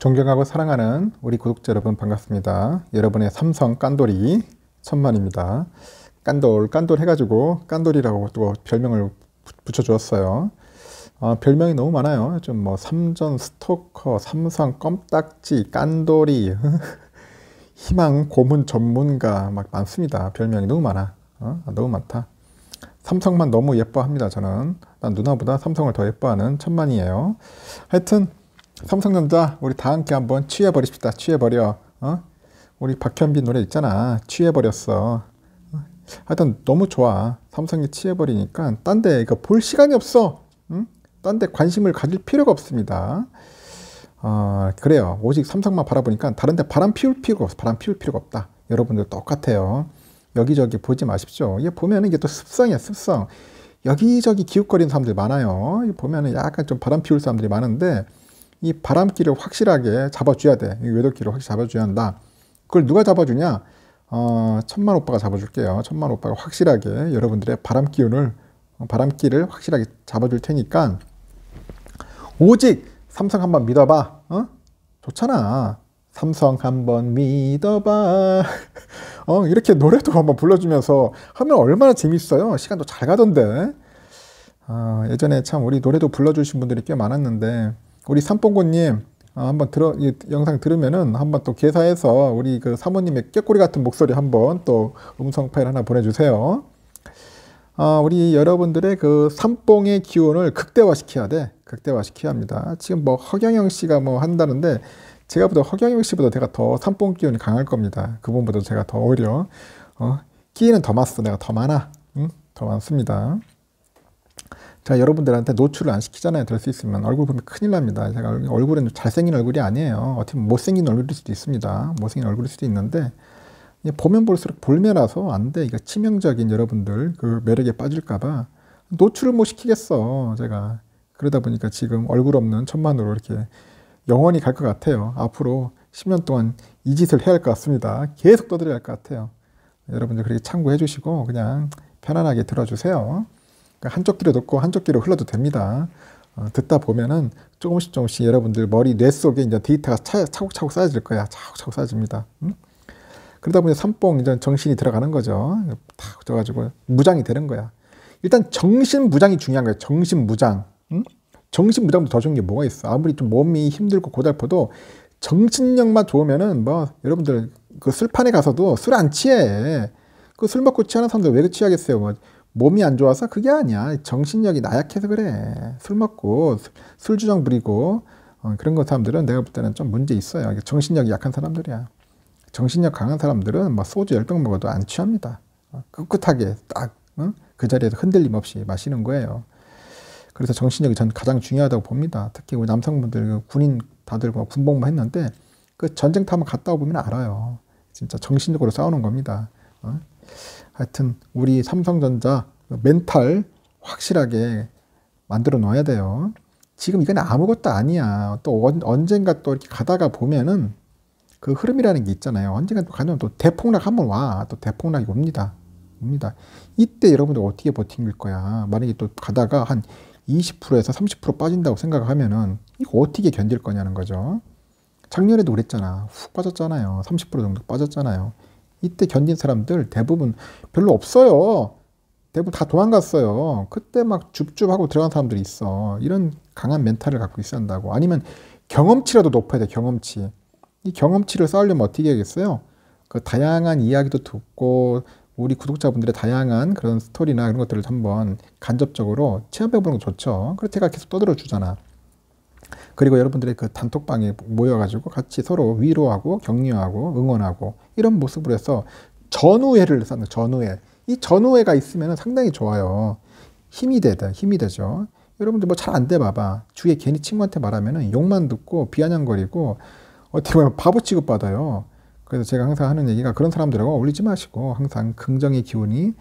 존경하고 사랑하는 우리 구독자 여러분 반갑습니다. 여러분의 삼성 깐돌이 천만입니다. 깐돌 깐돌 해가지고 깐돌이라고 또 별명을 붙여주었어요. 어, 별명이 너무 많아요. 좀 뭐 삼전 스토커, 삼성 껌딱지, 깐돌이, 희망 고문 전문가 막 많습니다. 별명이 너무 많아. 어? 너무 많다. 삼성만 너무 예뻐합니다. 저는 난 누나보다 삼성을 더 예뻐하는 천만이에요. 하여튼 삼성전자 우리 다 함께 한번 취해버립시다. 취해버려. 어? 우리 박현빈 노래 있잖아. 취해버렸어. 어? 하여튼 너무 좋아. 삼성이 취해버리니까 딴 데 이거 볼 시간이 없어. 응? 딴데 관심을 가질 필요가 없습니다. 어, 그래요. 오직 삼성만 바라보니까 다른 데 바람 피울 필요가 없어. 바람 피울 필요가 없다. 여러분들 똑같아요. 여기저기 보지 마십시오. 이게 보면 이게 또 습성이야, 습성. 여기저기 기웃거리는 사람들 많아요. 보면은 약간 좀 바람 피울 사람들이 많은데 이 바람길을 확실하게 잡아줘야 돼. 이 외도길을 확실히 잡아줘야 한다. 그걸 누가 잡아주냐? 어, 천만 오빠가 잡아줄게요. 천만 오빠가 확실하게 여러분들의 바람 기운을, 바람길을 확실하게 잡아줄 테니까, 오직 삼성 한번 믿어봐. 어? 좋잖아. 삼성 한번 믿어봐. 어, 이렇게 노래도 한번 불러주면서 하면 얼마나 재밌어요. 시간도 잘 가던데. 어, 예전에 참 우리 노래도 불러주신 분들이 꽤 많았는데, 우리 삼봉고님 아, 한번 들어 이 영상 들으면은 한번 또 개사해서 우리 그 사모님의 깨꼬리 같은 목소리 한번 또 음성 파일 하나 보내주세요. 아, 우리 여러분들의 그 삼봉의 기운을 극대화시켜야 돼. 극대화시켜야 합니다. 지금 뭐 허경영 씨가 뭐 한다는데 제가 보다 허경영 씨보다 제가 더 삼봉 기운이 강할 겁니다. 그분보다 제가 더 오히려 어, 끼는 더 많았어. 내가 더 많아. 응? 더 많습니다. 제가 여러분들한테 노출을 안 시키잖아요. 될 수 있으면. 얼굴 보면 큰일 납니다. 제가 얼굴은 잘생긴 얼굴이 아니에요. 어떻게 보면 못생긴 얼굴일 수도 있습니다. 못생긴 얼굴일 수도 있는데, 보면 볼수록 볼매라서 안 돼. 이거 치명적인 여러분들 그 매력에 빠질까봐 노출을 못 시키겠어. 제가. 그러다 보니까 지금 얼굴 없는 천만으로 이렇게 영원히 갈 것 같아요. 앞으로 10년 동안 이 짓을 해야 할 것 같습니다. 계속 떠들어야 할 것 같아요. 여러분들 그렇게 참고해 주시고 그냥 편안하게 들어주세요. 그러니까 한쪽 귀로 듣고 한쪽 귀로 흘러도 됩니다. 어, 듣다 보면은 조금씩 조금씩 여러분들 머리 뇌 속에 이제 데이터가 차, 차곡차곡 쌓여질 거야. 차곡차곡 쌓여집니다. 응? 음? 그러다 보니 삼뽕 이제 정신이 들어가는 거죠. 탁 들어가지고 무장이 되는 거야. 일단 정신 무장이 중요한 거야. 정신 무장. 응? 음? 정신 무장도 더 좋은 게 뭐가 있어? 아무리 좀 몸이 힘들고 고달퍼도 정신력만 좋으면은 뭐 여러분들 그 술판에 가서도 술 안 취해. 그 술 먹고 취하는 사람들 왜 취하겠어요? 뭐 몸이 안 좋아서 그게 아니야. 정신력이 나약해서 그래. 술 먹고 술주정 부리고 어, 그런 것 사람들은 내가 볼 때는 좀 문제 있어요. 정신력이 약한 사람들이야. 정신력 강한 사람들은 막 뭐 소주 열 병 먹어도 안 취합니다. 어, 꿋꿋하게 딱그 응? 그 자리에서 흔들림 없이 마시는 거예요. 그래서 정신력이 전 가장 중요하다고 봅니다. 특히 우리 남성분들 그 군인 다들 뭐 군복무 했는데 그 전쟁터 한번 갔다 오면 알아요. 진짜 정신적으로 싸우는 겁니다. 어? 하여튼 우리 삼성전자 멘탈 확실하게 만들어 놔야 돼요. 지금 이건 아무것도 아니야. 또 언, 언젠가 또 이렇게 가다가 보면은 그 흐름이라는 게 있잖아요. 언젠가 또 가면 또 대폭락 한번 와. 또 대폭락이 옵니다. 옵니다. 이때 여러분들 어떻게 버틴 거야. 만약에 또 가다가 한 20%에서 30% 빠진다고 생각하면은 이거 어떻게 견딜 거냐는 거죠. 작년에도 그랬잖아. 훅 빠졌잖아요. 30% 정도 빠졌잖아요. 이때 견딘 사람들 대부분 별로 없어요. 대부분 다 도망갔어요. 그때 막 줍줍하고 들어간 사람들이 있어. 이런 강한 멘탈을 갖고 있어야 한다고. 아니면 경험치라도 높아야 돼, 경험치. 이 경험치를 쌓으려면 어떻게 해야겠어요? 그 다양한 이야기도 듣고, 우리 구독자분들의 다양한 그런 스토리나 그런 것들을 한번 간접적으로 체험해보는 거 좋죠. 그래서 제가 계속 떠들어 주잖아. 그리고 여러분들의 그 단톡방에 모여가지고 같이 서로 위로하고 격려하고 응원하고 이런 모습으로 해서 전우회를 쌓는 전우회. 이 전우회가 있으면 상당히 좋아요. 힘이 되다, 힘이 되죠. 여러분들 뭐 잘 안 돼 봐봐. 주위에 괜히 친구한테 말하면 욕만 듣고 비아냥거리고 어떻게 보면 바보 취급받아요. 그래서 제가 항상 하는 얘기가 그런 사람들하고 어울리지 마시고 항상 긍정의 기운이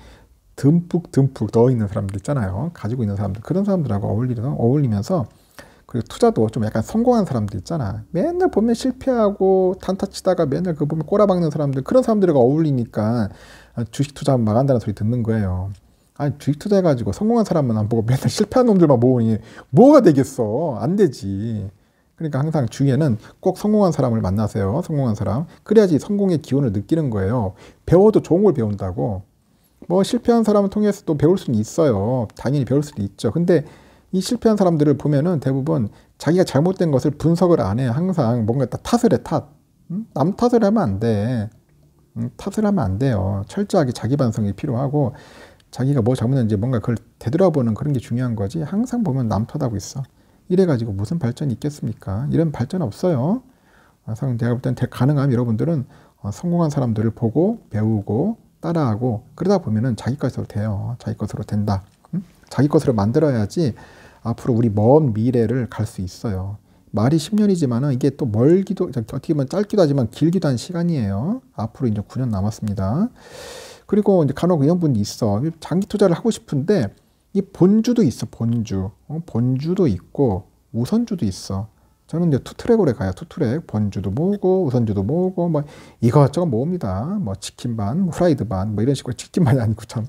듬뿍 듬뿍 넣어 있는 사람들 있잖아요. 가지고 있는 사람들 그런 사람들하고 어울리면서 어울리면서 그리고 투자도 좀 약간 성공한 사람들 있잖아. 맨날 보면 실패하고 단타 치다가 맨날 그 보면 꼬라박는 사람들 그런 사람들과 어울리니까 아, 주식 투자하면 망한다는 소리 듣는 거예요. 아니 주식 투자해가지고 성공한 사람만 안 보고 맨날 실패한 놈들만 모으니 뭐가 되겠어? 안 되지. 그러니까 항상 주위에는 꼭 성공한 사람을 만나세요. 성공한 사람. 그래야지 성공의 기운을 느끼는 거예요. 배워도 좋은 걸 배운다고. 뭐 실패한 사람을 통해서 또 배울 수는 있어요. 당연히 배울 수도 있죠. 근데 이 실패한 사람들을 보면은 대부분 자기가 잘못된 것을 분석을 안 해. 항상 뭔가 다 탓을 해, 탓. 음? 남 탓을 하면 안 돼. 음, 탓을 하면 안 돼요. 철저하게 자기 반성이 필요하고, 자기가 뭐 잘못했는지 뭔가 그걸 되돌아보는 그런 게 중요한 거지. 항상 보면 남 탓하고 있어. 이래가지고 무슨 발전이 있겠습니까? 이런 발전 없어요. 그래 아, 제가 볼 때는 가능하면 여러분들은 어, 성공한 사람들을 보고 배우고 따라하고 그러다 보면은 자기 것으로 돼요. 자기 것으로 된다. 자기 것으로 만들어야지 앞으로 우리 먼 미래를 갈 수 있어요. 말이 1 0년이지만 이게 또 멀기도 어떻게 보면 짧기도 하지만 길기도 한 시간이에요. 앞으로 이제 9년 남았습니다. 그리고 이제 간혹 이런 분이 있어. 장기 투자를 하고 싶은데 이 본주도 있어. 본주. 어? 본주도 있고 우선주도 있어. 저는 이제 투트랙으로 가요. 투트랙. 번주도 모으고, 우선주도 모으고, 뭐, 이것저것 모읍니다. 뭐, 치킨 반, 후라이드 뭐 반, 뭐, 이런 식으로 치킨만이 아니고 참,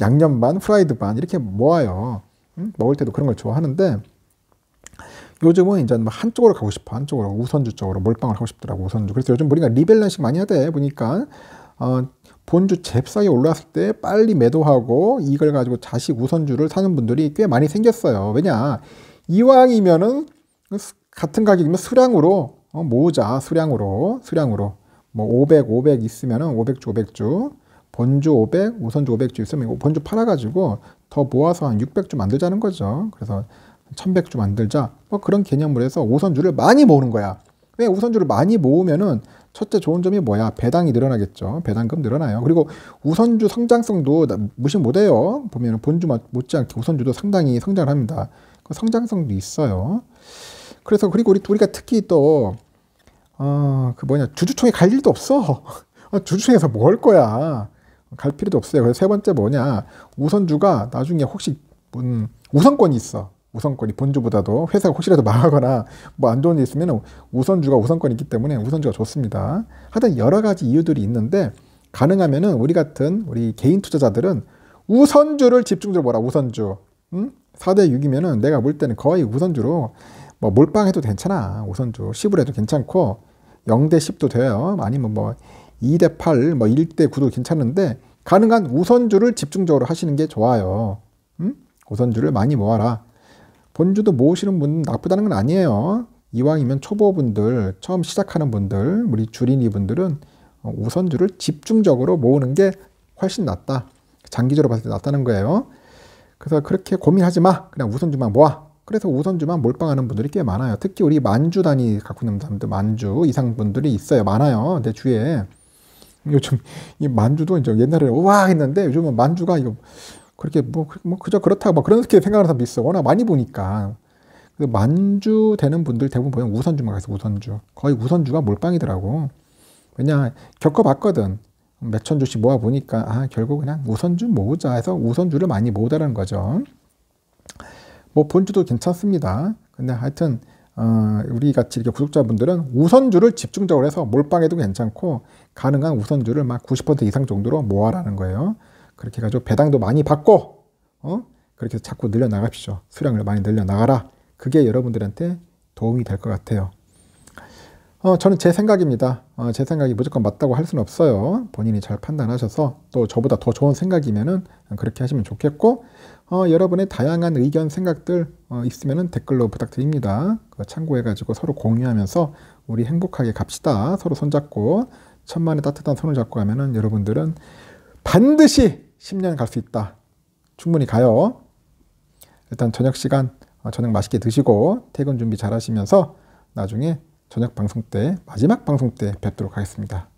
양념 반, 후라이드 반, 이렇게 모아요. 응? 음? 먹을 때도 그런 걸 좋아하는데, 요즘은 이제 뭐 한쪽으로 가고 싶어. 한쪽으로. 우선주 쪽으로 몰빵을 하고 싶더라고, 우선주. 그래서 요즘 우리가 리밸런싱 많이 하대, 보니까. 어, 본주 잽싸게 올라왔을때 빨리 매도하고 이걸 가지고 자식 우선주를 사는 분들이 꽤 많이 생겼어요. 왜냐, 이왕이면은 같은 가격이면 수량으로 어, 모으자 수량으로 수량으로 뭐 500, 500있으면 500주, 500주 본주 500, 우선주 500주 있으면 본주 팔아가지고 더 모아서 한 600주 만들자는 거죠. 그래서 1100주 만들자 뭐 그런 개념으로 해서 우선주를 많이 모으는 거야. 왜 우선주를 많이 모으면은 첫째 좋은 점이 뭐야? 배당이 늘어나겠죠. 배당금 늘어나요. 그리고 우선주 성장성도 무시 못해요. 보면은 본주 못지않게 우선주도 상당히 성장을 합니다. 그 성장성도 있어요. 그래서 그리고 우리 우리가 특히 또 어, 그 뭐냐 주주총회 갈 일도 없어. 어, 주주총회에서 뭘 뭐 거야? 갈 필요도 없어요. 그래서 세 번째 뭐냐 우선주가 나중에 혹시 음, 우선권이 있어. 우선권이 본주보다도 회사가 혹시라도 망하거나 뭐 안 좋은 일 있으면 우선주가 우선권이 있기 때문에 우선주가 좋습니다. 하여튼 여러 가지 이유들이 있는데 가능하면은 우리 같은 우리 개인 투자자들은 우선주를 집중적으로 보라 우선주. 음? 4대 6이면은 내가 볼 때는 거의 우선주로 뭐 몰빵해도 괜찮아. 우선주 10을 해도 괜찮고 0대 10도 돼요. 아니면 뭐 2대 8, 뭐 1대 9도 괜찮은데 가능한 우선주를 집중적으로 하시는 게 좋아요. 음? 우선주를 많이 모아라. 본주도 모으시는 분 나쁘다는 건 아니에요. 이왕이면 초보분들, 처음 시작하는 분들, 우리 주린이 분들은 우선주를 집중적으로 모으는 게 훨씬 낫다. 장기적으로 봤을 때 낫다는 거예요. 그래서 그렇게 고민하지 마. 그냥 우선주만 모아. 그래서 우선주만 몰빵하는 분들이 꽤 많아요. 특히 우리 만주 단위 갖고 있는 사람들, 만주 이상 분들이 있어요. 많아요. 내 주위에. 요즘 이 만주도 이제 옛날에 우와 했는데 요즘은 만주가 이거 그렇게 뭐, 뭐, 그저 그렇다고 막 그런 게 생각하는 사람 있어. 워낙 많이 보니까. 그 만주 되는 분들 대부분 보면 우선주만 가서 우선주. 거의 우선주가 몰빵이더라고. 왜냐, 겪어봤거든. 몇 천 주씩 모아보니까, 아, 결국 그냥 우선주 모으자 해서 우선주를 많이 모으다는 거죠. 뭐 본주도 괜찮습니다. 근데 하여튼 어, 우리 같이 이렇게 구독자분들은 우선주를 집중적으로 해서 몰빵해도 괜찮고 가능한 우선주를 막 90% 이상 정도로 모아라는 거예요. 그렇게 해가지고 배당도 많이 받고 어? 그렇게 자꾸 늘려나갑시죠 수량을 많이 늘려나가라. 그게 여러분들한테 도움이 될 것 같아요. 어, 저는 제 생각입니다. 어, 제 생각이 무조건 맞다고 할 수는 없어요. 본인이 잘 판단하셔서 또 저보다 더 좋은 생각이면은 그렇게 하시면 좋겠고 어, 여러분의 다양한 의견 생각들 어, 있으면은 댓글로 부탁드립니다. 참고해가지고 서로 공유하면서 우리 행복하게 갑시다. 서로 손잡고 천만의 따뜻한 손을 잡고 가면은 여러분들은 반드시 10년 갈 수 있다. 충분히 가요. 일단 저녁 시간 어, 저녁 맛있게 드시고 퇴근 준비 잘 하시면서 나중에 저녁 방송 때 마지막 방송 때 뵙도록 하겠습니다.